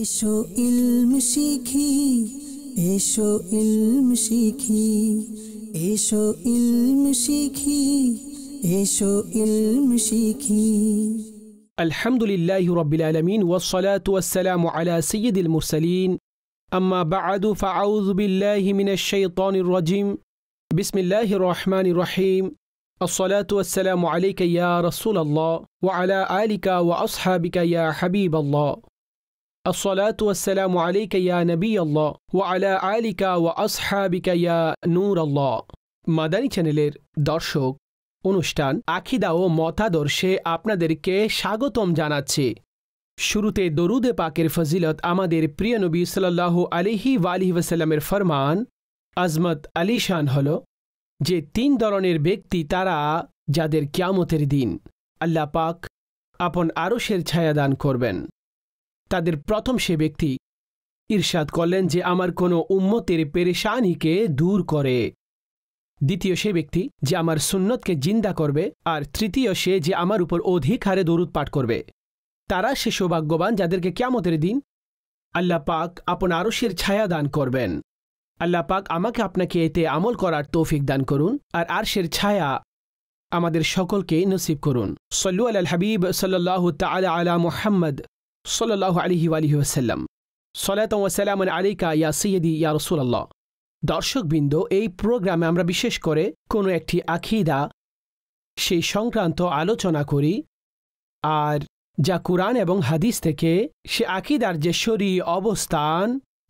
এসো ইলম শিখি এসো ইলম শিখি এসো ইলম শিখি এসো ইলম শিখি الحمد لله رب العالمين والصلاة والسلام على سيد المرسلين أما بعد فأعوذ بالله من الشيطان الرجيم بسم الله الرحمن الرحيم الصلاة والسلام عليك يا رسول الله وعلى آلك وأصحابك يا حبيب الله الصلاة والسلام عليك يا نبي الله وعلى آلك وأصحابك يا نور الله মাদানী চ্যানেলের দর্শক অনুষ্ঠান আখিদা ও মতাদর্শে আপনাদেরকে স্বাগতম জানাচ্ছি শুরুতে দরুদে পাকের ফজিলত আমাদের প্রিয় নবী সাল্লাহ আলিহি ওয়ালিহি ওসাল্লামের ফরমান আজমত আলী শান হল যে তিন ধরনের ব্যক্তি তারা যাদের ক্যামতের দিন আল্লাহ পাক আপন আরশের ছায়া দান করবেন তাদের প্রথম সে ব্যক্তি ইরশাদ করলেন যে আমার কোনো উম্মতের পেরেশানিকে দূর করে দ্বিতীয় সে ব্যক্তি যে আমার সুন্নতকে জিন্দা করবে আর তৃতীয় সে যে আমার উপর অধিক হারে দরুদ পাঠ করবে তারা সে সৌভাগ্যবান যাদেরকে ক্যামতের দিন আল্লাহ পাক আপন আরশের ছায়া দান করবেন আল্লাহ পাক আমাকে আপনাকে এতে আমল করার তৌফিক দান করুন আর আরশের ছায়া আমাদের সকলকে নসিব করুন সল্লু আল হাবিব সাল্লাহ তাল আলা মুহাম্মদ সাল্লাহ আলহি আলহি ওসাল্লাম সালাতাম আলিকা ইয়া সৈয়দি ইয়া রসুল্লাহ দর্শকবৃন্দ এই প্রোগ্রামে আমরা বিশেষ করে কোনো একটি আখিদা সেই সংক্রান্ত আলোচনা করি আর যা কুরআন এবং হাদিস থেকে সে আকিদার যে শরী অবস্থান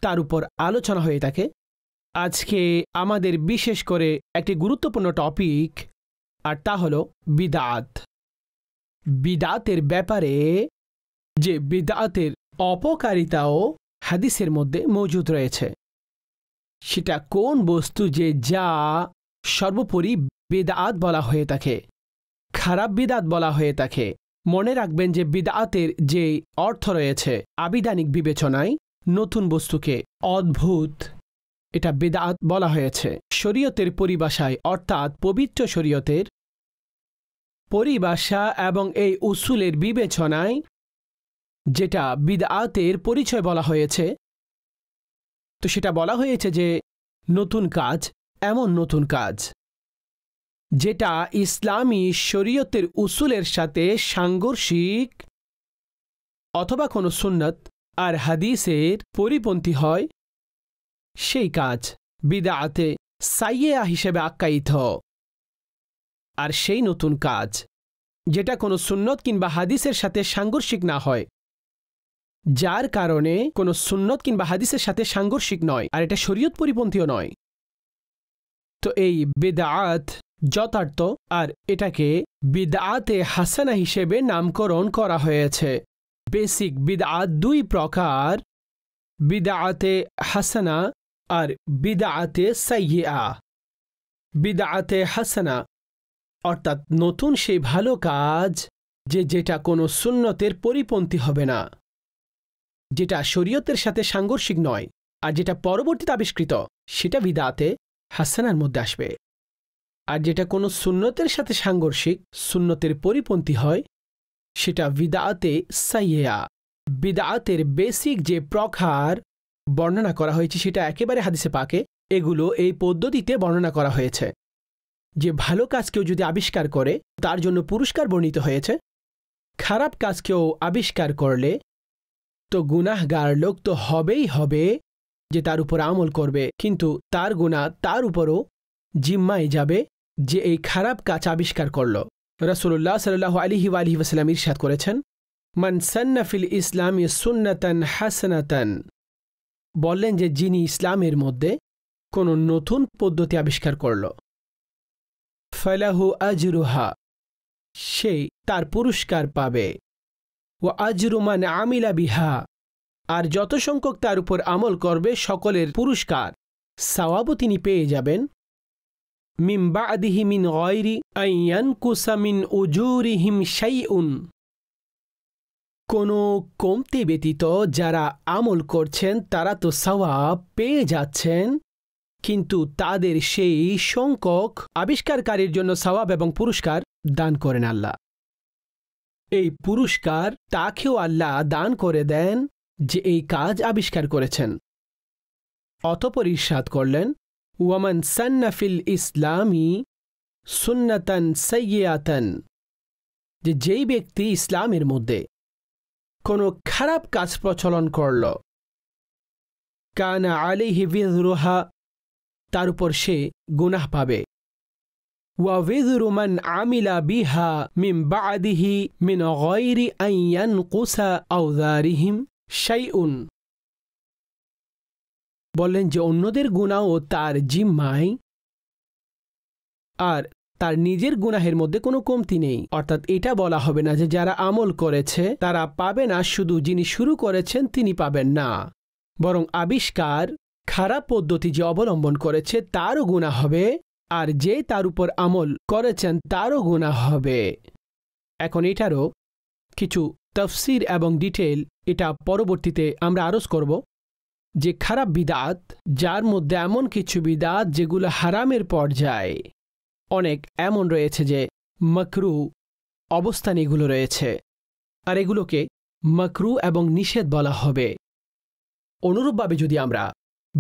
তার উপর আলোচনা হয়ে থাকে আজকে আমাদের বিশেষ করে একটি গুরুত্বপূর্ণ টপিক আর তা হল বিদাত বিদাতের ব্যাপারে যে বিদাতের অপকারিতাও হাদিসের মধ্যে মজুদ রয়েছে সেটা কোন বস্তু যে যা সর্বোপরি বেদাত বলা হয়ে থাকে খারাপ বিদাত বলা হয়ে থাকে মনে রাখবেন যে বিদাতের যে অর্থ রয়েছে আবিধানিক বিবেচনায় নতুন বস্তুকে অদ্ভুত এটা বেদাত বলা হয়েছে শরীয়তের পরিভাষায় অর্থাৎ পবিত্র শরীয়তের পরিভাষা এবং এই উসুলের বিবেচনায় যেটা বিদআতের পরিচয় বলা হয়েছে তো সেটা বলা হয়েছে যে নতুন কাজ এমন নতুন কাজ যেটা ইসলামী শরীয়তের উসুলের সাথে সাংঘর্ষিক অথবা কোনো সুন্নত আর হাদিসের পরিপন্থী হয় সেই কাজ বিদাআতে সাইয়েয়া হিসেবে আখ্যায়িত আর সেই নতুন কাজ যেটা কোনো সুন্নত কিংবা হাদিসের সাথে সাংঘর্ষিক না হয় যার কারণে কোনো সুন্নত কিংবা হাদিসের সাথে সাংঘর্ষিক নয় আর এটা শরীয়ত পরিপন্থীও নয় তো এই বেদাত যথার্থ আর এটাকে বিদআতে হাসানা হিসেবে নামকরণ করা হয়েছে বেসিক বিদআত দুই প্রকার বিদআতে হাসানা আর বিদআতে সাইয়া বিদআতে হাসানা অর্থাৎ নতুন সেই ভালো কাজ যে যেটা কোনো সুন্নতের পরিপন্থী হবে না যেটা শরীয়তের সাথে সাংঘর্ষিক নয় আর যেটা পরবর্তীতে আবিষ্কৃত সেটা বিদাতে হাসানার মধ্যে আসবে আর যেটা কোনো সুন্নতের সাথে সাংঘর্ষিক সুন্নতের পরিপন্থী হয় সেটা বিদাতে সাইয়া বিদাতের বেসিক যে প্রখার বর্ণনা করা হয়েছে সেটা একেবারে হাদিসে পাকে এগুলো এই পদ্ধতিতে বর্ণনা করা হয়েছে যে ভালো কাজ কেউ যদি আবিষ্কার করে তার জন্য পুরস্কার বর্ণিত হয়েছে খারাপ কাজ কেউ আবিষ্কার করলে তো গুনাহগার লোক তো হবেই হবে যে তার উপর আমল করবে কিন্তু তার গুণা তার উপরও জিম্মায় যাবে যে এই খারাপ কাজ আবিষ্কার করল রসুল্লাহ সাল আলিহি আলহি ওসালাম ইরশাদ করেছেন মান সন্নাফিল ইসলাম সুন্নতন হাসনাতন বললেন যে যিনি ইসলামের মধ্যে কোনো নতুন পদ্ধতি আবিষ্কার করল ফলাহু আজরুহা সেই তার পুরস্কার পাবে ও আজরুমান আমিলা বিহা আর যত সংখ্যক তার উপর আমল করবে সকলের পুরস্কার সাওয়াবও তিনি পেয়ে যাবেন মিম বাদিহি মিন গয়রি আইয়ান কুসামিন উজুরিহিম উন কোনো কমতি ব্যতীত যারা আমল করছেন তারা তো সওয়াব পেয়ে যাচ্ছেন কিন্তু তাদের সেই সংখ্যক আবিষ্কারকারীর জন্য সওয়াব এবং পুরস্কার দান করেন আল্লাহ এই পুরস্কার তাকেও আল্লাহ দান করে দেন যে এই কাজ আবিষ্কার করেছেন অতপর ইস্বাদ করলেন ওয়ামান সান্নাফিল ইসলামী সুন্নাতান সৈয়াতন যে যেই ব্যক্তি ইসলামের মধ্যে কোনো খারাপ কাজ প্রচলন করল কানা আলি হিবিজরুহা তার উপর সে গুনাহ পাবে ووزر من عمل بها من بعده من غير أن ينقص أوزارهم شيء বললেন যে অন্যদের গুণাও তার জিম্মায় আর তার নিজের গুনাহের মধ্যে কোনো কমতি নেই অর্থাৎ এটা বলা হবে না যে যারা আমল করেছে তারা পাবে না শুধু যিনি শুরু করেছেন তিনি পাবেন না বরং আবিষ্কার খারাপ পদ্ধতি যে অবলম্বন করেছে তারও গুণা হবে আর যে তার উপর আমল করেছেন তারও গুণা হবে এখন এটারও কিছু তফসির এবং ডিটেল এটা পরবর্তীতে আমরা আরজ করব যে খারাপ বিদাত যার মধ্যে এমন কিছু বিদাত যেগুলো হারামের পর্যায়ে অনেক এমন রয়েছে যে মকরু অবস্থান এগুলো রয়েছে আর এগুলোকে মকরু এবং নিষেধ বলা হবে অনুরূপভাবে যদি আমরা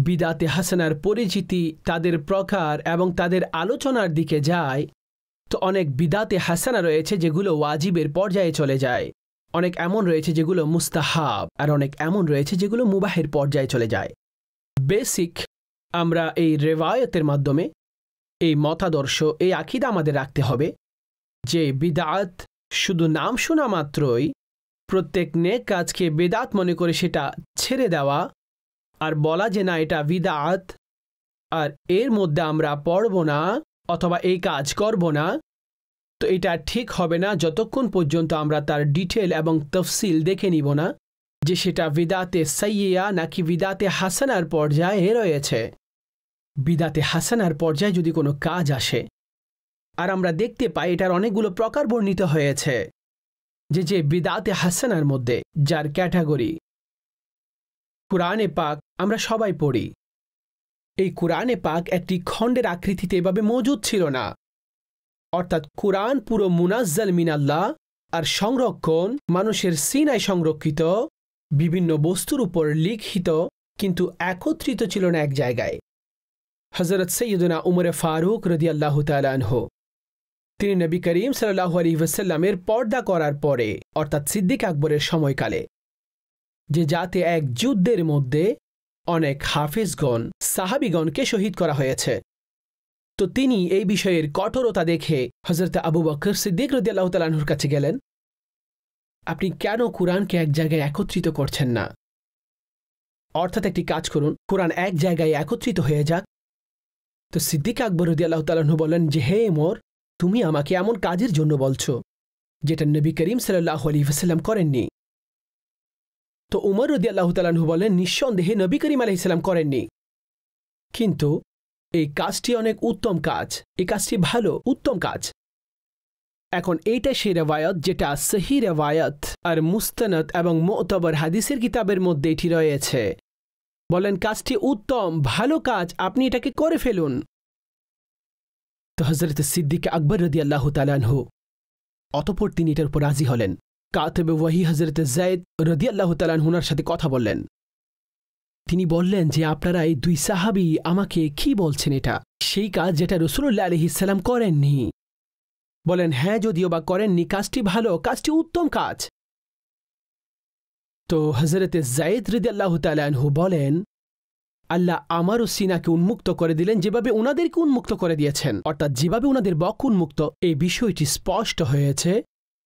বিদাতে হাসানার পরিচিতি তাদের প্রকার এবং তাদের আলোচনার দিকে যায় তো অনেক বিদাতে হাসানা রয়েছে যেগুলো ওয়াজিবের পর্যায়ে চলে যায় অনেক এমন রয়েছে যেগুলো মুস্তাহাব আর অনেক এমন রয়েছে যেগুলো মুবাহের পর্যায়ে চলে যায় বেসিক আমরা এই রেওয়ায়তের মাধ্যমে এই মতাদর্শ এই আকিদা আমাদের রাখতে হবে যে বিদাত শুধু নাম শোনা মাত্রই প্রত্যেক নেক কাজকে বেদাত মনে করে সেটা ছেড়ে দেওয়া আর বলা যে না এটা বিদাত আর এর মধ্যে আমরা পড়ব না অথবা এই কাজ করব না তো এটা ঠিক হবে না যতক্ষণ পর্যন্ত আমরা তার ডিটেল এবং তফসিল দেখে নিব না যে সেটা বিদাতে সাইয়া নাকি বিদাতে হাসানার পর্যায়ে রয়েছে বিদাতে হাসানার পর্যায়ে যদি কোনো কাজ আসে আর আমরা দেখতে পাই এটার অনেকগুলো প্রকার বর্ণিত হয়েছে যে যে বিদাতে হাসানার মধ্যে যার ক্যাটাগরি কোরআনে পাক আমরা সবাই পড়ি এই কোরআনে পাক একটি খণ্ডের আকৃতিতে এভাবে মজুদ ছিল না অর্থাৎ কোরআন পুরো মুনাজ্জাল মিনাল্লাহ আর সংরক্ষণ মানুষের সিনায় সংরক্ষিত বিভিন্ন বস্তুর উপর লিখিত কিন্তু একত্রিত ছিল না এক জায়গায় হজরত সৈয়দনা উমরে ফারুক রদিয়াল্লাহ তালানহ তিনি নবী করিম সাল্লাহ আলী ওসাল্লামের পর্দা করার পরে অর্থাৎ সিদ্দিক আকবরের সময়কালে যে যাতে এক যুদ্ধের মধ্যে অনেক হাফেজগণ সাহাবিগণকে শহীদ করা হয়েছে তো তিনি এই বিষয়ের কঠোরতা দেখে হজরত আবু বকর সিদ্দিক রদিয়াল্লাহ তালাহুর কাছে গেলেন আপনি কেন কোরআনকে এক জায়গায় একত্রিত করছেন না অর্থাৎ একটি কাজ করুন কোরআন এক জায়গায় একত্রিত হয়ে যাক তো সিদ্দিক আকবর রদিয়াল্লাহ তালাহু বলেন যে হে মোর তুমি আমাকে এমন কাজের জন্য বলছো যেটা নবী করিম সাল্লাহ আলী করেননি তো উমর রদি আল্লাহ বলেন নিঃসন্দেহে নবী করিম ইসলাম করেননি কিন্তু এই কাজটি অনেক উত্তম কাজ এই কাজটি ভালো উত্তম কাজ এখন এইটা সেই রেওয়ায়ত যেটা সহি রেওয়ায়ত আর মুস্তানত এবং মোতবর হাদিসের কিতাবের মধ্যে এটি রয়েছে বলেন কাজটি উত্তম ভালো কাজ আপনি এটাকে করে ফেলুন তো হজরত সিদ্দিক আকবর রদি আল্লাহ তালানহু অতপর তিনি এটার উপর রাজি হলেন কাতেবে ওয়াহি হজরত জায়দ রদি আল্লাহ তালানহুনার সাথে কথা বললেন তিনি বললেন যে আপনারা এই দুই সাহাবি আমাকে কি বলছেন এটা সেই কাজ যেটা রসুল্লাহ ইসাল্লাম করেননি বলেন হ্যাঁ যদিও বা করেননি কাজটি ভালো কাজটি উত্তম কাজ তো হজরতে জায়দ রদি আল্লাহ তালাহু বলেন আল্লাহ আমারও সিনাকে উন্মুক্ত করে দিলেন যেভাবে ওনাদেরকে উন্মুক্ত করে দিয়েছেন অর্থাৎ যেভাবে ওনাদের বক উন্মুক্ত এই বিষয়টি স্পষ্ট হয়েছে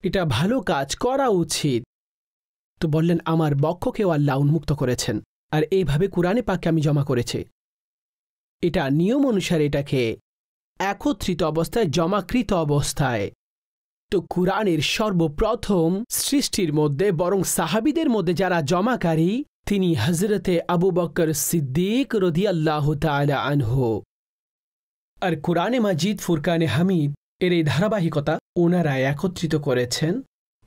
এটা ভালো কাজ করা উচিত তো বললেন আমার বক্ষকেও আল্লাহ উন্মুক্ত করেছেন আর এইভাবে কোরআনে পাকে আমি জমা করেছি এটা নিয়ম অনুসারে এটাকে একত্রিত অবস্থায় জমাকৃত অবস্থায় তো কুরআনের সর্বপ্রথম সৃষ্টির মধ্যে বরং সাহাবিদের মধ্যে যারা জমাকারী তিনি হজরতে আবু বকর সিদ্দিক রদিয়াল্লাহ আল্লাহ আনহ আর কুরআনে মাজিদ ফুরকানে হামিদ এর এই ধারাবাহিকতা ওনারা একত্রিত করেছেন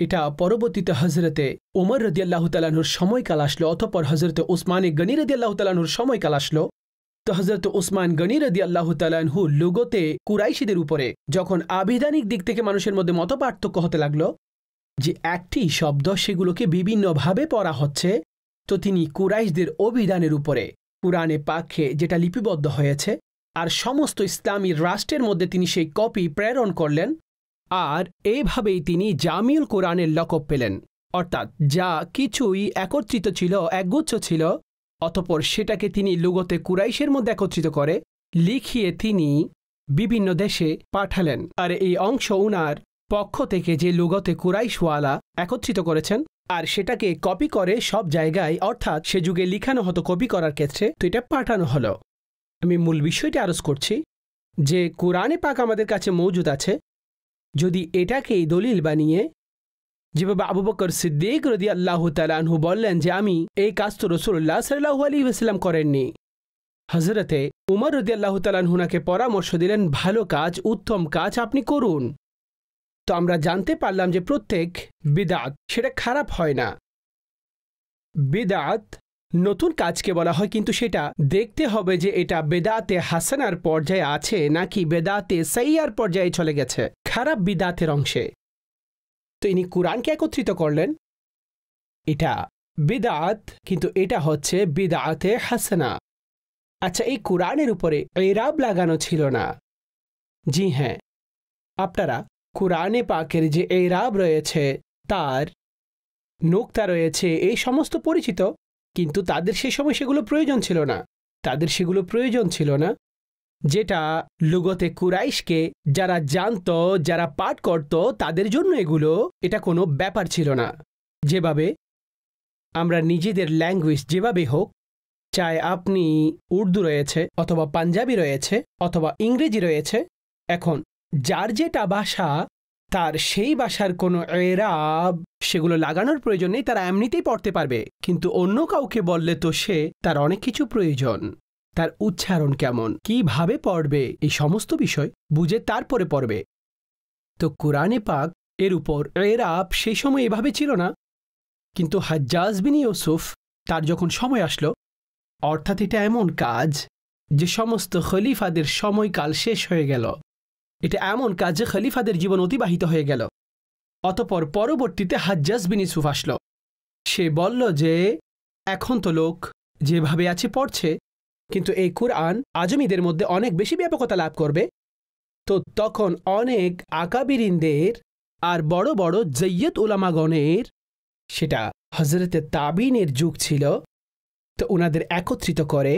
এটা পরবর্তীতে হজরতে ওমর রদিয়াল্লাহ তালাহুর সময়কাল আসলো অথপর হজরতে ওসমান গনি রদিয়াল্লাহ তালাহুর সময়কাল আসলো তো হজরত ওসমান গনি রদি আল্লাহ তালানহু লুগোতে কুরাইশিদের উপরে যখন আবিধানিক দিক থেকে মানুষের মধ্যে মত পার্থক্য হতে লাগল যে একটি শব্দ সেগুলোকে বিভিন্নভাবে পড়া হচ্ছে তো তিনি কুরাইশদের অভিধানের উপরে কুরআনে পাক্ষে যেটা লিপিবদ্ধ হয়েছে আর সমস্ত ইসলামী রাষ্ট্রের মধ্যে তিনি সেই কপি প্রেরণ করলেন আর এইভাবেই তিনি জামিউল কোরআনের লকব পেলেন অর্থাৎ যা কিছুই একত্রিত ছিল একগুচ্ছ ছিল অতপর সেটাকে তিনি লুগতে কুরাইশের মধ্যে একত্রিত করে লিখিয়ে তিনি বিভিন্ন দেশে পাঠালেন আর এই অংশ উনার পক্ষ থেকে যে লুগতে কুরাইশওয়ালা একত্রিত করেছেন আর সেটাকে কপি করে সব জায়গায় অর্থাৎ সে যুগে লিখানো হতো কপি করার ক্ষেত্রে তো এটা পাঠানো হলো আমি মূল বিষয়টি আরজ করছি যে কোরআনে পাক আমাদের কাছে মজুদ আছে যদি এটাকে দলিল বানিয়ে যেভাবে আবু বকর সিদ্দিক রদি আল্লাহ তালাহু বললেন যে আমি এই কাজ তো রসুল্লাহ সাল্লাহ আলী ইসলাম করেননি হজরতে উমর রদি আল্লাহ তালাহুনাকে পরামর্শ দিলেন ভালো কাজ উত্তম কাজ আপনি করুন তো আমরা জানতে পারলাম যে প্রত্যেক বিদাত সেটা খারাপ হয় না বিদাত নতুন কাজকে বলা হয় কিন্তু সেটা দেখতে হবে যে এটা বেদাতে হাসানার পর্যায়ে আছে নাকি বেদাতে সাইয়ার পর্যায়ে চলে গেছে খারাপ বিদাতের অংশে তো ইনি কোরআনকে একত্রিত করলেন এটা বিদাত কিন্তু এটা হচ্ছে বিদাতে হাসানা আচ্ছা এই কোরআনের উপরে এরাব লাগানো ছিল না জি হ্যাঁ আপনারা কোরআনে পাকের যে এরাব রয়েছে তার নোক্তা রয়েছে এই সমস্ত পরিচিত কিন্তু তাদের সে সময় সেগুলো প্রয়োজন ছিল না তাদের সেগুলো প্রয়োজন ছিল না যেটা লুগতে কুরাইশকে যারা জানত যারা পাঠ করত তাদের জন্য এগুলো এটা কোনো ব্যাপার ছিল না যেভাবে আমরা নিজেদের ল্যাঙ্গুয়েজ যেভাবে হোক চাই আপনি উর্দু রয়েছে অথবা পাঞ্জাবি রয়েছে অথবা ইংরেজি রয়েছে এখন যার যেটা ভাষা তার সেই বাসার কোনো এরাব সেগুলো লাগানোর প্রয়োজন নেই তারা এমনিতেই পড়তে পারবে কিন্তু অন্য কাউকে বললে তো সে তার অনেক কিছু প্রয়োজন তার উচ্চারণ কেমন কিভাবে পড়বে এই সমস্ত বিষয় বুঝে তারপরে পড়বে তো কোরআনে পাক এর উপর এরাব সেই সময় এভাবে ছিল না কিন্তু হাজ্জাজবিন ইউসুফ তার যখন সময় আসলো অর্থাৎ এটা এমন কাজ যে সমস্ত খলিফাদের সময়কাল শেষ হয়ে গেল এটা এমন কাজ যে খলিফাদের জীবন অতিবাহিত হয়ে গেল অতপর পরবর্তীতে হাজ্জাস বিন ইসুফ আসল সে বলল যে এখন তো লোক যেভাবে আছে পড়ছে কিন্তু এই কুরআন আজমিদের মধ্যে অনেক বেশি ব্যাপকতা লাভ করবে তো তখন অনেক আকাবিরিনদের আর বড় বড় জৈয়ত উলামাগণের সেটা হজরতে তাবিনের যুগ ছিল তো ওনাদের একত্রিত করে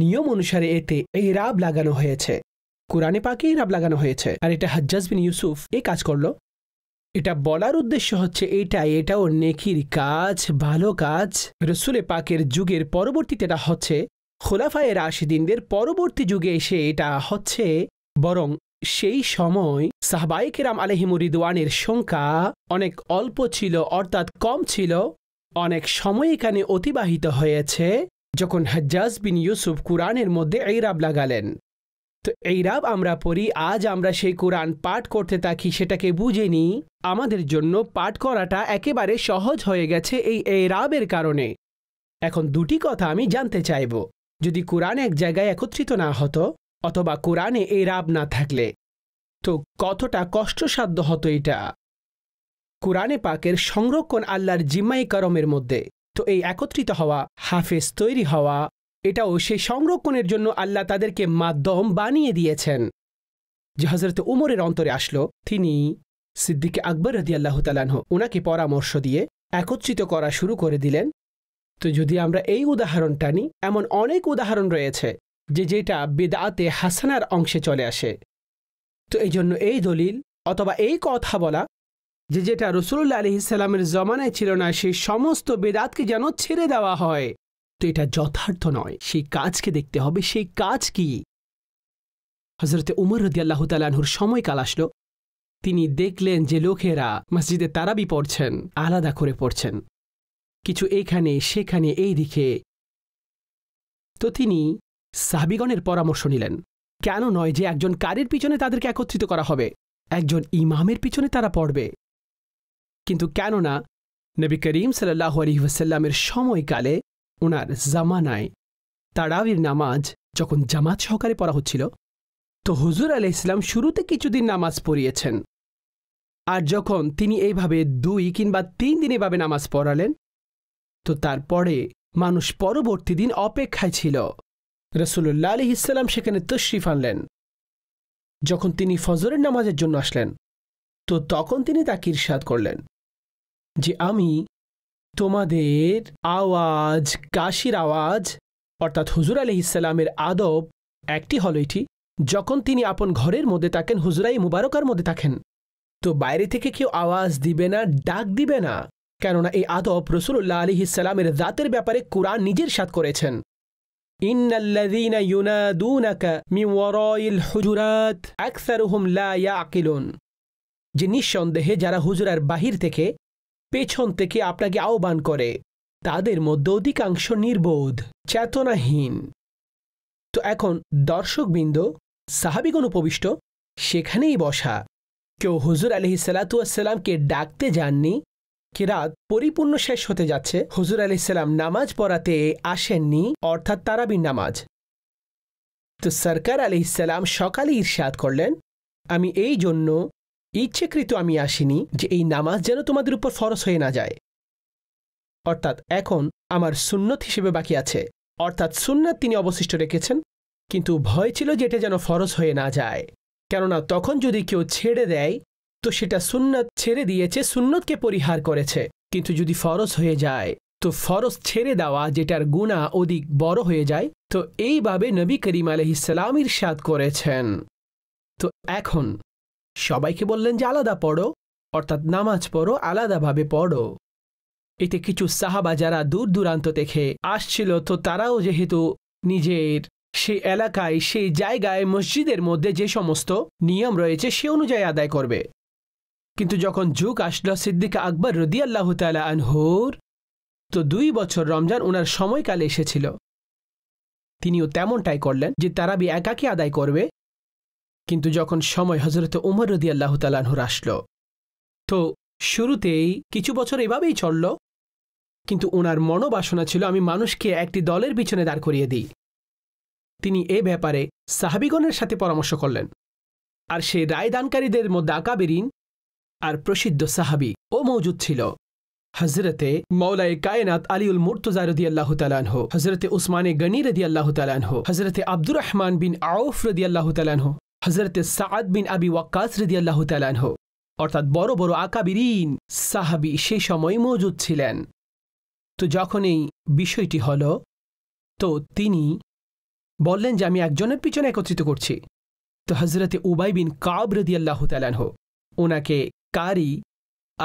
নিয়ম অনুসারে এতে এই রাব লাগানো হয়েছে কোরআনে পাকেই রাব লাগানো হয়েছে আর এটা হাজ্জাজ বিন ইউসুফ এই কাজ করলো এটা বলার উদ্দেশ্য হচ্ছে এটাই এটাও নেকির কাজ ভালো কাজ রসুলে পাকের যুগের পরবর্তীতে এটা হচ্ছে খোলাফায়ের রাশিদিনদের পরবর্তী যুগে এসে এটা হচ্ছে বরং সেই সময় সাহবাইকেরাম আলহিমুরিদওয়ানের সংখ্যা অনেক অল্প ছিল অর্থাৎ কম ছিল অনেক সময় এখানে অতিবাহিত হয়েছে যখন হজ্জাজ বিন ইউসুফ কুরআনের মধ্যে এই রাব লাগালেন তো এই রাব আমরা পড়ি আজ আমরা সেই কোরআন পাঠ করতে থাকি সেটাকে বুঝে নিই আমাদের জন্য পাঠ করাটা একেবারে সহজ হয়ে গেছে এই এই রাবের কারণে এখন দুটি কথা আমি জানতে চাইব যদি কোরআন এক জায়গায় একত্রিত না হতো অথবা কোরআনে এই রাব না থাকলে তো কতটা কষ্টসাধ্য হতো এটা কোরআনে পাকের সংরক্ষণ আল্লাহর জিম্মাই করমের মধ্যে তো এই একত্রিত হওয়া হাফেজ তৈরি হওয়া এটাও সেই সংরক্ষণের জন্য আল্লাহ তাদেরকে মাধ্যম বানিয়ে দিয়েছেন যে হজরত উমরের অন্তরে আসলো তিনি সিদ্দিকে আকবর রদি আল্লাহ তালানহ ওনাকে পরামর্শ দিয়ে একত্রিত করা শুরু করে দিলেন তো যদি আমরা এই উদাহরণটা নিই এমন অনেক উদাহরণ রয়েছে যে যেটা বেদাতে হাসানার অংশে চলে আসে তো এই জন্য এই দলিল অথবা এই কথা বলা যে যেটা রসুল্লা আলহিসাল্লামের জমানায় ছিল না সেই সমস্ত বেদাতকে যেন ছেড়ে দেওয়া হয় তো এটা যথার্থ নয় সেই কাজকে দেখতে হবে সেই কাজ কি হজরতে উমর আল্লাহ তালানহুর সময়কাল আসলো তিনি দেখলেন যে লোকেরা মসজিদে তারাবি পড়ছেন আলাদা করে পড়ছেন কিছু এখানে সেখানে এই দিকে তো তিনি সাহাবিগণের পরামর্শ নিলেন কেন নয় যে একজন কারের পিছনে তাদেরকে একত্রিত করা হবে একজন ইমামের পিছনে তারা পড়বে কিন্তু কেননা নবী করিম সাল্লাহ আলহিহাসাল্লামের সময়কালে ওনার জামানায় তারাবির নামাজ যখন জামাত সহকারে পড়া হচ্ছিল তো হুজুর আলি ইসলাম শুরুতে কিছুদিন নামাজ পড়িয়েছেন আর যখন তিনি এইভাবে দুই কিংবা তিন দিন এভাবে নামাজ পড়ালেন তো তারপরে মানুষ পরবর্তী দিন অপেক্ষায় ছিল রসুল্লাহ আলি ইসলাম সেখানে তশরিফ আনলেন যখন তিনি ফজরের নামাজের জন্য আসলেন তো তখন তিনি তাকে ইরশাদ করলেন যে আমি তোমাদের আওয়াজ কাশির আওয়াজ অর্থাৎ হুজুর আলি ইসাল্লামের আদব একটি হল এটি যখন তিনি আপন ঘরের মধ্যে থাকেন হুজুরাই মুবারকার মধ্যে থাকেন তো বাইরে থেকে কেউ আওয়াজ দিবে না ডাক দিবে না কেননা এই আদব রসুল্লাহ আলি ইসাল্লামের দাঁতের ব্যাপারে কোরআন নিজের সাত করেছেন হুজুরাত লা যে নিঃসন্দেহে যারা হুজুরার বাহির থেকে পেছন থেকে আপনাকে আহ্বান করে তাদের মধ্যে অধিকাংশ নির্বোধ চেতনাহীন তো এখন দর্শকবৃন্দ সাহাবিগণ উপবিষ্ট সেখানেই বসা কেউ হুজুর আলহি সালাতুয়াসাল্লামকে ডাকতে যাননি কি রাত পরিপূর্ণ শেষ হতে যাচ্ছে হুজুর আলহিসাল্লাম নামাজ পড়াতে আসেননি অর্থাৎ তারাবির নামাজ তো সরকার আলহিসাল্লাম সকালে ইরশাদ করলেন আমি এই জন্য ইচ্ছেকৃত আমি আসিনি যে এই নামাজ যেন তোমাদের উপর ফরস হয়ে না যায় অর্থাৎ এখন আমার সুন্নত হিসেবে বাকি আছে অর্থাৎ সুন্নাত তিনি অবশিষ্ট রেখেছেন কিন্তু ভয় ছিল যে এটা যেন ফরজ হয়ে না যায় কেননা তখন যদি কেউ ছেড়ে দেয় তো সেটা সুন্নাত ছেড়ে দিয়েছে সুন্নতকে পরিহার করেছে কিন্তু যদি ফরজ হয়ে যায় তো ফরজ ছেড়ে দেওয়া যেটার গুণা অধিক বড় হয়ে যায় তো এইভাবে নবী করিম আলহিসাম ইরশাদ করেছেন তো এখন সবাইকে বললেন যে আলাদা পড়ো অর্থাৎ নামাজ পড়ো আলাদাভাবে পড়ো এতে কিছু সাহাবা যারা দূর দূরান্ত থেকে আসছিল তো তারাও যেহেতু নিজের সেই এলাকায় সেই জায়গায় মসজিদের মধ্যে যে সমস্ত নিয়ম রয়েছে সে অনুযায়ী আদায় করবে কিন্তু যখন যুগ আসল সিদ্দিক আকবর রদি আল্লাহ তালা আনহুর তো দুই বছর রমজান ওনার সময়কালে এসেছিল তিনিও তেমনটাই করলেন যে তারাবি একাকে আদায় করবে কিন্তু যখন সময় হজরত উমর রদি আল্লাহ তালাহুর আসল তো শুরুতেই কিছু বছর এভাবেই চলল কিন্তু ওনার মনোবাসনা ছিল আমি মানুষকে একটি দলের পিছনে দাঁড় করিয়ে দিই তিনি এ ব্যাপারে সাহাবিগণের সাথে পরামর্শ করলেন আর সে রায়দানকারীদের মধ্যে আকাবেরিন আর প্রসিদ্ধ সাহাবি ও মৌজুদ ছিল হজরতে মৌলায় কায়নাত আলিউল মুর্তজা রদি আল্লাহ তালানহ হজরতে উসমানে গনি রদি আল্লাহ তালানহ হজরতে আব্দুর রহমান বিন আউফ রদি আল্লাহ তালানহ হজরত সাদ বিন আবি ওয়াক্কাস রিদিয়াল্লাহ তালানহ অর্থাৎ বড় বড় আকাবিরিন সাহাবি সে সময় মজুদ ছিলেন তো যখন এই বিষয়টি হল তো তিনি বললেন যে আমি একজনের পিছনে একত্রিত করছি তো হজরতে উবাই বিন কাব রদিয়াল্লাহ তালানহ ওনাকে কারি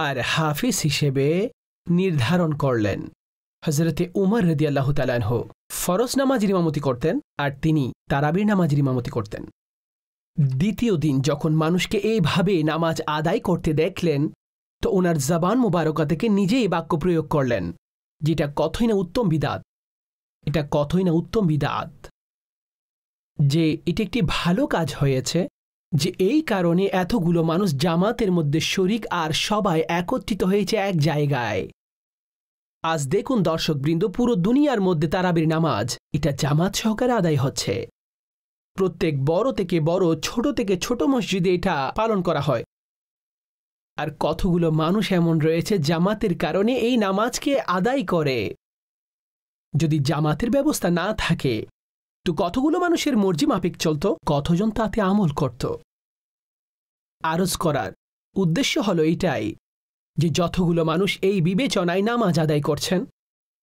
আর হাফিজ হিসেবে নির্ধারণ করলেন হজরতে উমর রদিয়াল্লাহ তালানহ ফরজ নামাজির ইমামতি করতেন আর তিনি তারাবির নামাজির ইমামতি করতেন দ্বিতীয় দিন যখন মানুষকে এইভাবে নামাজ আদায় করতে দেখলেন তো ওনার জবান মোবারকা থেকে নিজেই বাক্য প্রয়োগ করলেন যেটা কথই না উত্তম বিদাত এটা কথই না উত্তম বিদাত যে এটি একটি ভালো কাজ হয়েছে যে এই কারণে এতগুলো মানুষ জামাতের মধ্যে শরিক আর সবাই একত্রিত হয়েছে এক জায়গায় আজ দেখুন দর্শকবৃন্দ পুরো দুনিয়ার মধ্যে তারাবির নামাজ এটা জামাত সহকারে আদায় হচ্ছে প্রত্যেক বড় থেকে বড় ছোট থেকে ছোট মসজিদে এটা পালন করা হয় আর কতগুলো মানুষ এমন রয়েছে জামাতের কারণে এই নামাজকে আদায় করে যদি জামাতের ব্যবস্থা না থাকে তো কতগুলো মানুষের মর্জি মাফিক চলত কতজন তাতে আমল করত আরজ করার উদ্দেশ্য হলো এটাই যে যতগুলো মানুষ এই বিবেচনায় নামাজ আদায় করছেন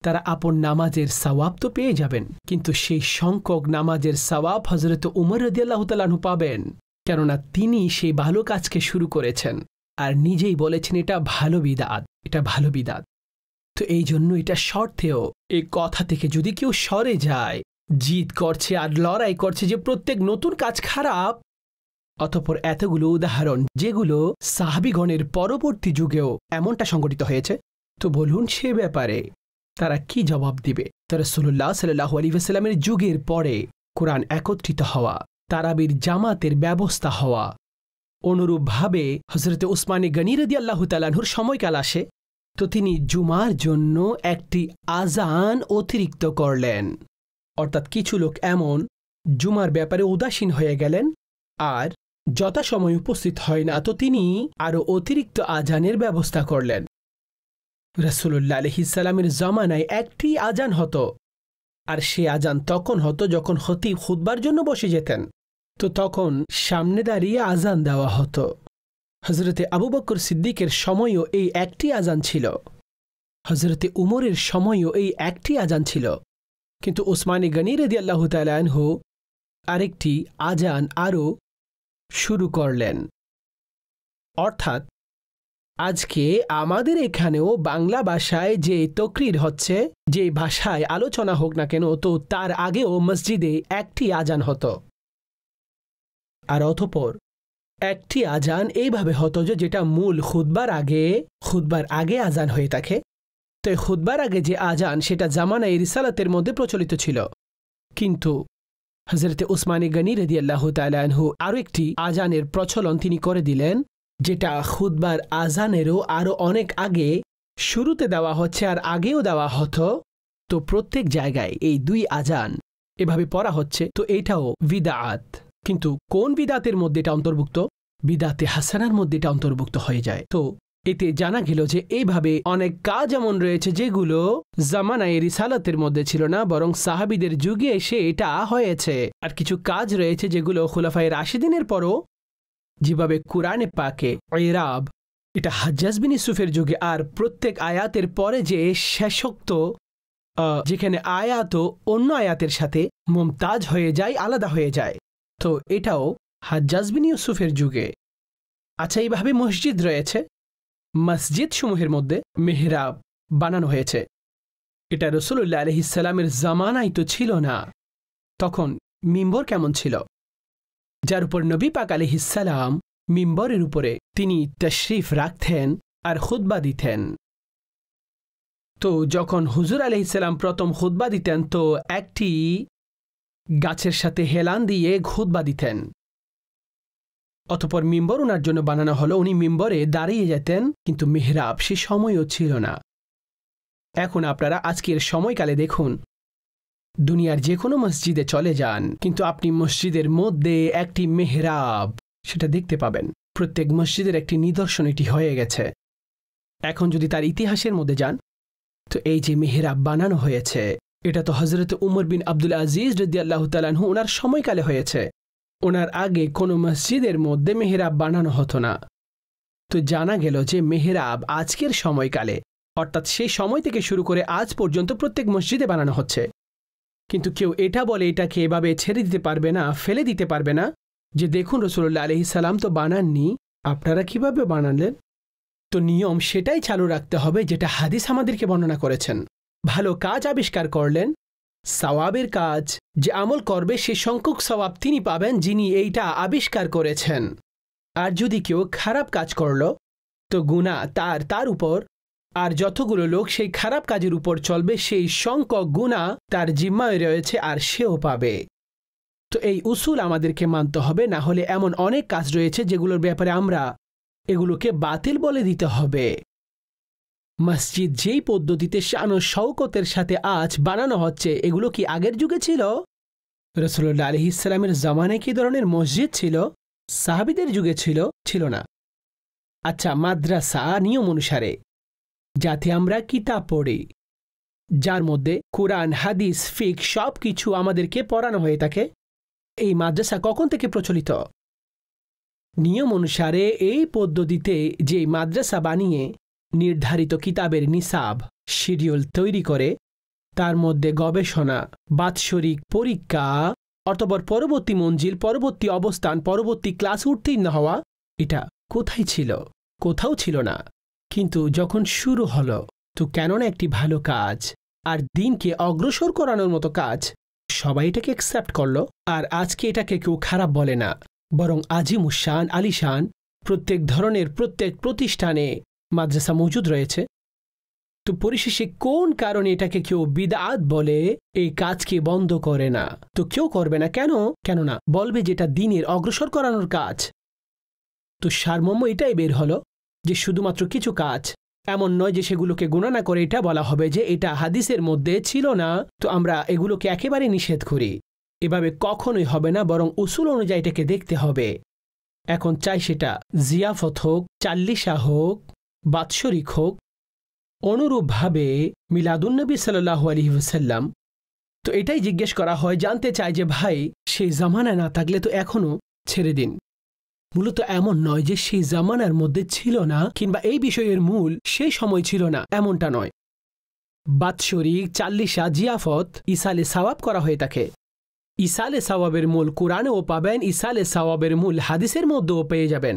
তারা আপন নামাজের সওয়াব তো পেয়ে যাবেন কিন্তু সেই সংখ্যক নামাজের সওয়াব হজরত উমর রদিয়াল্লাহ পাবেন কেননা তিনি সেই ভালো কাজকে শুরু করেছেন আর নিজেই বলেছেন এটা ভালো বিদাত এটা ভালো বিদাত তো এই জন্য এটা শর্তেও এই কথা থেকে যদি কেউ সরে যায় জিদ করছে আর লড়াই করছে যে প্রত্যেক নতুন কাজ খারাপ অতপর এতগুলো উদাহরণ যেগুলো সাহাবিগণের পরবর্তী যুগেও এমনটা সংঘটিত হয়েছে তো বলুন সে ব্যাপারে তারা কি জবাব দিবে তারা সুল্লাহ সাল্লাহ আলী ওয়াসাল্লামের যুগের পরে কোরআন একত্রিত হওয়া তারাবির জামাতের ব্যবস্থা হওয়া অনুরূপভাবে হজরতে উসমানী গনিরদি আল্লাহ তালাহুর সময়কাল আসে তো তিনি জুমার জন্য একটি আজান অতিরিক্ত করলেন অর্থাৎ কিছু লোক এমন জুমার ব্যাপারে উদাসীন হয়ে গেলেন আর যথাসময় উপস্থিত হয় না তো তিনি আরও অতিরিক্ত আজানের ব্যবস্থা করলেন রাসুল্লাহ আলহিসাল্লামের জমানায় একটি আজান হতো আর সে আজান তখন হতো যখন খতিব খুদ্বার জন্য বসে যেতেন তো তখন সামনে দাঁড়িয়ে আজান দেওয়া হতো হজরতে আবু বকর সিদ্দিকের সময়ও এই একটি আজান ছিল হজরতে উমরের সময়ও এই একটি আজান ছিল কিন্তু ওসমানী গনির দি আল্লাহ তালহ আরেকটি আজান আরও শুরু করলেন অর্থাৎ আজকে আমাদের এখানেও বাংলা ভাষায় যে তকরির হচ্ছে যে ভাষায় আলোচনা হোক না কেন তো তার আগেও মসজিদে একটি আজান হতো আর অথপর একটি আজান এইভাবে হতো যে যেটা মূল খুদ্বার আগে খুদ্বার আগে আজান হয়ে থাকে তো খুদ্বার আগে যে আজান সেটা জামানা রিসালাতের মধ্যে প্রচলিত ছিল কিন্তু হজরতে উসমানী গনির রদিয়াল্লাহ আল্লাহ আরও একটি আজানের প্রচলন তিনি করে দিলেন যেটা খুদ্বার আজানেরও আরও অনেক আগে শুরুতে দেওয়া হচ্ছে আর আগেও দেওয়া হতো তো প্রত্যেক জায়গায় এই দুই আজান এভাবে পড়া হচ্ছে তো এটাও বিদাত কিন্তু কোন বিদাতের মধ্যে এটা অন্তর্ভুক্ত বিদাতে হাসানার মধ্যে এটা অন্তর্ভুক্ত হয়ে যায় তো এতে জানা গেল যে এইভাবে অনেক কাজ এমন রয়েছে যেগুলো জামানায় রিসালতের মধ্যে ছিল না বরং সাহাবিদের যুগে এসে এটা হয়েছে আর কিছু কাজ রয়েছে যেগুলো আশি রাশিদিনের পরও যেভাবে কোরআনে পাকে ইরাব এটা হাজ্জাজ ইসুফের যুগে আর প্রত্যেক আয়াতের পরে যে শেষোক্ত যেখানে আয়াত অন্য আয়াতের সাথে মমতাজ হয়ে যায় আলাদা হয়ে যায় তো এটাও হাজ্জাজ ইউসুফের যুগে আচ্ছা এইভাবে মসজিদ রয়েছে মসজিদ সমূহের মধ্যে মেহরাব বানানো হয়েছে এটা রসুল্লাহ আলহিসাল্লামের জামানাই তো ছিল না তখন মিম্বর কেমন ছিল যার উপর নবী পাক আলিহিসাল্লাম মিম্বরের উপরে তিনি তশরিফ রাখতেন আর খুদ্া দিতেন তো যখন হুজুর আলহিসাল্লাম প্রথম খুদ্া দিতেন তো একটি গাছের সাথে হেলান দিয়ে খুদ্া দিতেন অতপর মিম্বর ওনার জন্য বানানো হলো উনি মিম্বরে দাঁড়িয়ে যেতেন কিন্তু মেহরাব সে সময়ও ছিল না এখন আপনারা আজকের সময়কালে দেখুন দুনিয়ার যে কোনো মসজিদে চলে যান কিন্তু আপনি মসজিদের মধ্যে একটি মেহরাব সেটা দেখতে পাবেন প্রত্যেক মসজিদের একটি নিদর্শন এটি হয়ে গেছে এখন যদি তার ইতিহাসের মধ্যে যান তো এই যে মেহরাব বানানো হয়েছে এটা তো হজরত উমর বিন আবদুল আজিজ রদি আল্লাহ তালাহু ওনার সময়কালে হয়েছে ওনার আগে কোনো মসজিদের মধ্যে মেহরাব বানানো হতো না তো জানা গেল যে মেহরাব আজকের সময়কালে অর্থাৎ সেই সময় থেকে শুরু করে আজ পর্যন্ত প্রত্যেক মসজিদে বানানো হচ্ছে কিন্তু কেউ এটা বলে এটাকে এভাবে ছেড়ে দিতে পারবে না ফেলে দিতে পারবে না যে দেখুন রসুল্লাহ আলহি সালাম তো বানাননি আপনারা কিভাবে বানালেন তো নিয়ম সেটাই চালু রাখতে হবে যেটা হাদিস আমাদেরকে বর্ণনা করেছেন ভালো কাজ আবিষ্কার করলেন সওয়াবের কাজ যে আমল করবে সে সংখ্যক সওয়াব তিনি পাবেন যিনি এইটা আবিষ্কার করেছেন আর যদি কেউ খারাপ কাজ করল তো গুণা তার তার উপর আর যতগুলো লোক সেই খারাপ কাজের উপর চলবে সেই শঙ্ক গুণা তার জিম্মায় রয়েছে আর সেও পাবে তো এই উসুল আমাদেরকে মানতে হবে না হলে এমন অনেক কাজ রয়েছে যেগুলোর ব্যাপারে আমরা এগুলোকে বাতিল বলে দিতে হবে মসজিদ যেই পদ্ধতিতে শান শওকতের শৌকতের সাথে আজ বানানো হচ্ছে এগুলো কি আগের যুগে ছিল রসুল্লা আলহি ইসলামের জামানে কি ধরনের মসজিদ ছিল সাহাবিদের যুগে ছিল ছিল না আচ্ছা মাদ্রাসা নিয়ম অনুসারে যাতে আমরা কিতাব পড়ি যার মধ্যে কোরআন হাদিস ফিক সব কিছু আমাদেরকে পড়ানো হয়ে থাকে এই মাদ্রাসা কখন থেকে প্রচলিত নিয়ম অনুসারে এই পদ্ধতিতে যে মাদ্রাসা বানিয়ে নির্ধারিত কিতাবের নিসাব শিডিউল তৈরি করে তার মধ্যে গবেষণা বাৎসরিক পরীক্ষা অতপর পরবর্তী মঞ্জিল পরবর্তী অবস্থান পরবর্তী ক্লাস উত্তীর্ণ হওয়া এটা কোথায় ছিল কোথাও ছিল না কিন্তু যখন শুরু হলো তো কেননা একটি ভালো কাজ আর দিনকে অগ্রসর করানোর মতো কাজ সবাই এটাকে অ্যাকসেপ্ট করল আর আজকে এটাকে কেউ খারাপ বলে না বরং আজিমুসান আলিশান প্রত্যেক ধরনের প্রত্যেক প্রতিষ্ঠানে মাদ্রাসা মজুদ রয়েছে তো পরিশেষে কোন কারণে এটাকে কেউ বিদাত বলে এই কাজকে বন্ধ করে না তো কেউ করবে না কেন কেননা বলবে যেটা দিনের অগ্রসর করানোর কাজ তো সারমম্ম এটাই বের হলো যে শুধুমাত্র কিছু কাজ এমন নয় যে সেগুলোকে গুণনা করে এটা বলা হবে যে এটা হাদিসের মধ্যে ছিল না তো আমরা এগুলোকে একেবারে নিষেধ করি এভাবে কখনোই হবে না বরং উসুল অনুযায়ী এটাকে দেখতে হবে এখন চাই সেটা জিয়াফত হোক চাল্লিশা হোক বাৎসরিক হোক অনুরূপভাবে মিলাদুন্নবী সাল্লু আলি ওসাল্লাম তো এটাই জিজ্ঞেস করা হয় জানতে চায় যে ভাই সেই জামানা না থাকলে তো এখনও ছেড়ে দিন মূলত এমন নয় যে সেই জামানার মধ্যে ছিল না কিংবা এই বিষয়ের মূল সেই সময় ছিল না এমনটা নয় বাৎসরিক চাল্লিশা জিয়াফত ইসালে সাওয়াব করা হয়ে থাকে ইসালে সাওয়াবের মূল কোরআনেও পাবেন ইসালে সাওয়াবের মূল হাদিসের মধ্যেও পেয়ে যাবেন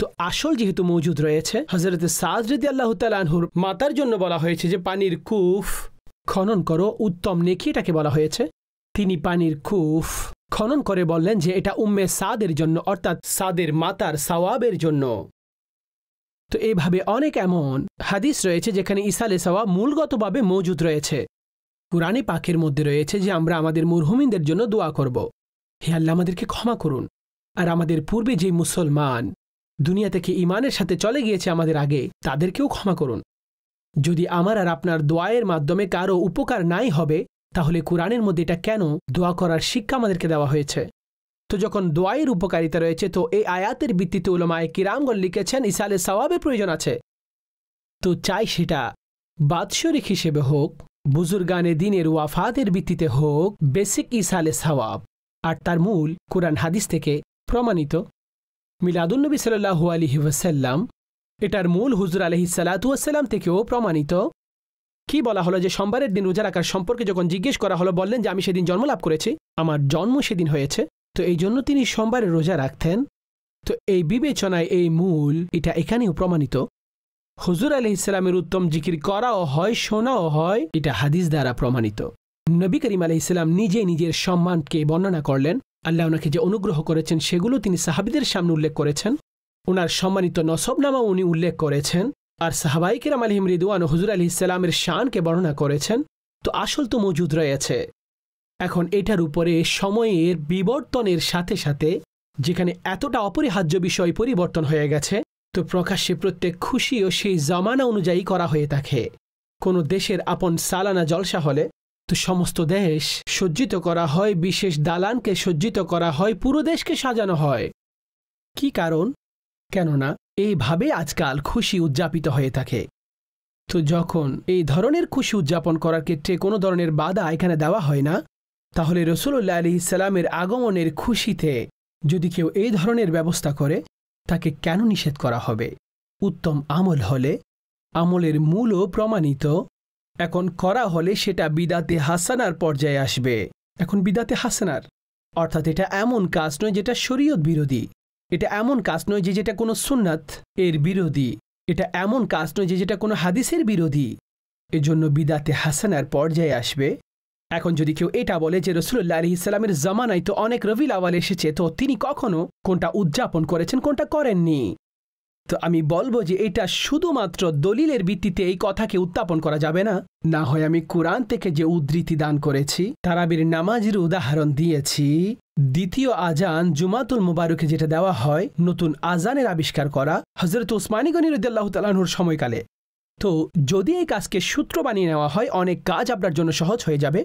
তো আসল যেহেতু মজুদ রয়েছে হজরত সাজ রেদি আল্লাহ তালানহুর মাতার জন্য বলা হয়েছে যে পানির কুফ খনন করো উত্তম নেকি এটাকে বলা হয়েছে তিনি পানির খুফ খনন করে বললেন যে এটা উম্মে সাদের জন্য অর্থাৎ সাদের মাতার সওয়াবের জন্য তো এভাবে অনেক এমন হাদিস রয়েছে যেখানে ইসালে সওয়াব মূলগতভাবে মজুদ রয়েছে পুরাণে পাকের মধ্যে রয়েছে যে আমরা আমাদের মুরহুমিনদের জন্য দোয়া করব হে আল্লাহ আমাদেরকে ক্ষমা করুন আর আমাদের পূর্বে যে মুসলমান দুনিয়া থেকে ইমানের সাথে চলে গিয়েছে আমাদের আগে তাদেরকেও ক্ষমা করুন যদি আমার আর আপনার দোয়ায়ের মাধ্যমে কারও উপকার নাই হবে তাহলে কোরআনের মধ্যে এটা কেন দোয়া করার শিক্ষা আমাদেরকে দেওয়া হয়েছে তো যখন দোয়াইয়ের উপকারিতা রয়েছে তো এই আয়াতের ভিত্তিতে ওলামায় কিরামগণ লিখেছেন ইসালে সওয়াবের প্রয়োজন আছে তো চাই সেটা বাৎসরিক হিসেবে হোক বুজুর্গানে দিনের ওয়াফাতের ভিত্তিতে হোক বেসিক ইসালে সওয়াব আর তার মূল কোরআন হাদিস থেকে প্রমাণিত মিলাদুল্নবী সাল্লাহু আলহি ওয়াসাল্লাম এটার মূল হুজুর আলহি সালাতুয়াসাল্লাম থেকেও প্রমাণিত কি বলা হলো যে সোমবারের দিন রোজা রাখার সম্পর্কে যখন জিজ্ঞেস করা হলো বললেন যে আমি সেদিন জন্মলাভ করেছি আমার জন্ম সেদিন হয়েছে তো এই জন্য তিনি সোমবারে রোজা রাখতেন তো এই বিবেচনায় এই মূল এটা এখানেও প্রমাণিত হজুর আলি ইসলামের উত্তম জিকির করাও হয় শোনাও হয় এটা হাদিস দ্বারা প্রমাণিত নবী করিম আলি ইসলাম নিজে নিজের সম্মানকে বর্ণনা করলেন আল্লাহ ওনাকে যে অনুগ্রহ করেছেন সেগুলো তিনি সাহাবিদের সামনে উল্লেখ করেছেন ওনার সম্মানিত নসবনামা উনি উল্লেখ করেছেন আর সাহাবাই কিরাম আলহিম রিদুয়ান হজুর আলি ইসাল্লামের শানকে বর্ণনা করেছেন তো আসল তো মজুদ রয়েছে এখন এটার উপরে সময়ের বিবর্তনের সাথে সাথে যেখানে এতটা অপরিহার্য বিষয় পরিবর্তন হয়ে গেছে তো প্রকাশ্যে প্রত্যেক খুশিও সেই জমানা অনুযায়ী করা হয়ে থাকে কোনো দেশের আপন সালানা জলসা হলে তো সমস্ত দেশ সজ্জিত করা হয় বিশেষ দালানকে সজ্জিত করা হয় পুরো দেশকে সাজানো হয় কি কারণ কেননা এইভাবে আজকাল খুশি উদযাপিত হয়ে থাকে তো যখন এই ধরনের খুশি উদযাপন করার ক্ষেত্রে কোনো ধরনের বাধা এখানে দেওয়া হয় না তাহলে রসুল্লাহ আলি ইসাল্লামের আগমনের খুশিতে যদি কেউ এই ধরনের ব্যবস্থা করে তাকে কেন নিষেধ করা হবে উত্তম আমল হলে আমলের মূলও প্রমাণিত এখন করা হলে সেটা বিদাতে হাসানার পর্যায়ে আসবে এখন বিদাতে হাসানার অর্থাৎ এটা এমন কাজ নয় যেটা শরীয়ত বিরোধী এটা এমন কাজ নয় যে যেটা কোনো সুন্নাত এর বিরোধী এটা এমন কাজ নয় যে যেটা কোনো হাদিসের বিরোধী এজন্য বিদাতে হাসানার পর্যায়ে আসবে এখন যদি কেউ এটা বলে যে রসুল্লা আলি ইসলামের জামানায় তো অনেক রবিল আওয়াল এসেছে তো তিনি কখনো কোনটা উদযাপন করেছেন কোনটা করেননি তো আমি বলবো যে এটা শুধুমাত্র দলিলের ভিত্তিতে এই কথাকে উত্থাপন করা যাবে না না হয় আমি কোরআন থেকে যে উদ্ধৃতি দান করেছি তারাবির নামাজের উদাহরণ দিয়েছি দ্বিতীয় আজান জুমাতুল মুবারকে যেটা দেওয়া হয় নতুন আজানের আবিষ্কার করা হজরত ওসমানী গনি তালাহুর সময়কালে তো যদি এই কাজকে সূত্র বানিয়ে নেওয়া হয় অনেক কাজ আপনার জন্য সহজ হয়ে যাবে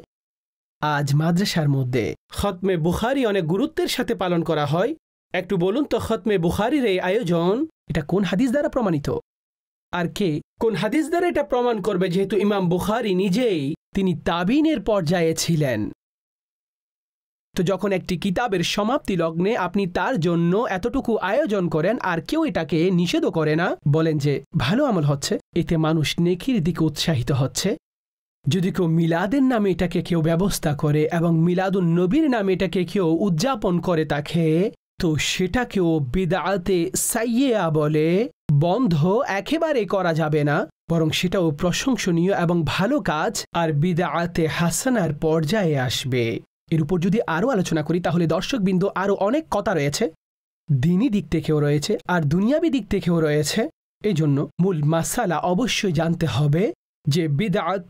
আজ মাদ্রাসার মধ্যে খতমে বুখারি অনেক গুরুত্বের সাথে পালন করা হয় একটু বলুন তো খতমে বুখারির এই আয়োজন এটা কোন হাদিস দ্বারা প্রমাণিত আর কে কোন হাদিস দ্বারা এটা প্রমাণ করবে যেহেতু ইমাম বুখারি নিজেই তিনি তাবিনের পর্যায়ে ছিলেন তো যখন একটি কিতাবের সমাপ্তি লগ্নে আপনি তার জন্য এতটুকু আয়োজন করেন আর কেউ এটাকে নিষেধও করে না বলেন যে ভালো আমল হচ্ছে এতে মানুষ নেকির দিকে উৎসাহিত হচ্ছে যদি কেউ মিলাদের নামে এটাকে কেউ ব্যবস্থা করে এবং মিলাদুন নবীর নামে এটাকে কেউ উদযাপন করে তাকে তো সেটাকেও বিদাতে সাইয়া বলে বন্ধ একেবারে করা যাবে না বরং সেটাও প্রশংসনীয় এবং ভালো কাজ আর বিদাতে হাসানার পর্যায়ে আসবে এর উপর যদি আরও আলোচনা করি তাহলে দর্শকবৃন্দ আরও অনেক কথা রয়েছে দিনই দিক থেকেও রয়েছে আর দুনিয়াবি দিক থেকেও রয়েছে এই জন্য মূল মাসালা অবশ্যই জানতে হবে যে বিদাত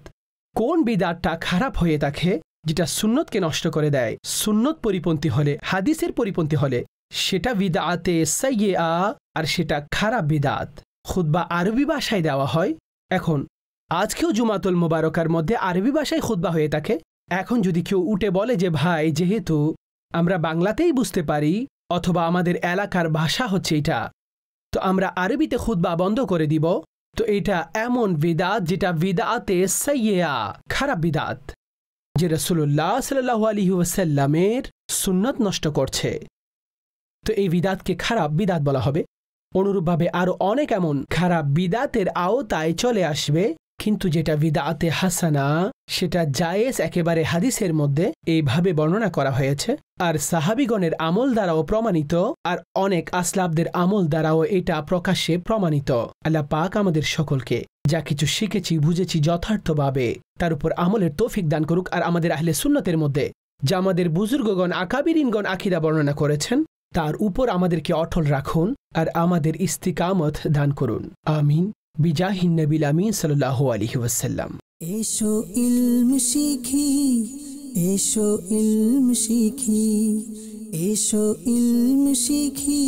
কোন বিদাতটা খারাপ হয়ে থাকে যেটা সুন্নতকে নষ্ট করে দেয় সুন্নত পরিপন্থী হলে হাদিসের পরিপন্থী হলে সেটা বিদাতে সাইয়ে আ আর সেটা খারাপ বিদাত খুদ্া আরবি ভাষায় দেওয়া হয় এখন আজকেও জুমাতুল মোবারকার মধ্যে আরবি ভাষায় খুদ্া হয়ে থাকে এখন যদি কেউ উঠে বলে যে ভাই যেহেতু আমরা বাংলাতেই বুঝতে পারি অথবা আমাদের এলাকার ভাষা হচ্ছে এটা তো আমরা আরবিতে খুদ্া বন্ধ করে দিব তো এটা এমন বিদাত যেটা বিদাতে সাইয়া খারাপ বিদাত যে রসুল্লাহ সাল্লাহ আলী ওসাল্লামের সুন্নত নষ্ট করছে তো এই বিদাতকে খারাপ বিদাত বলা হবে অনুরূপভাবে আরও অনেক এমন খারাপ বিদাতের আওতায় চলে আসবে কিন্তু যেটা বিদাতে হাসানা সেটা জায়েজ একেবারে হাদিসের মধ্যে এইভাবে বর্ণনা করা হয়েছে আর সাহাবিগণের আমল দ্বারাও প্রমাণিত আর অনেক আসলাবদের আমল দ্বারাও এটা প্রকাশ্যে প্রমাণিত আল্লাহ পাক আমাদের সকলকে যা কিছু শিখেছি বুঝেছি যথার্থভাবে তার উপর আমলের তৌফিক দান করুক আর আমাদের আহলে সুন্নতের মধ্যে যা আমাদের বুজুর্গগণ আকাবিরিনগণ আখিরা বর্ণনা করেছেন তার উপর আমাদেরকে অটল রাখুন আর আমাদের ইস্তিকামত দান করুন আমিন বিজাহিন নবিল আমিন সাল্লাহ আলহি ওসাল্লাম এসো ইলম শিখি এসো ইলম শিখি এসো ইলম শিখি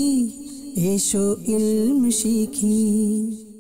এসো ইলম শিখি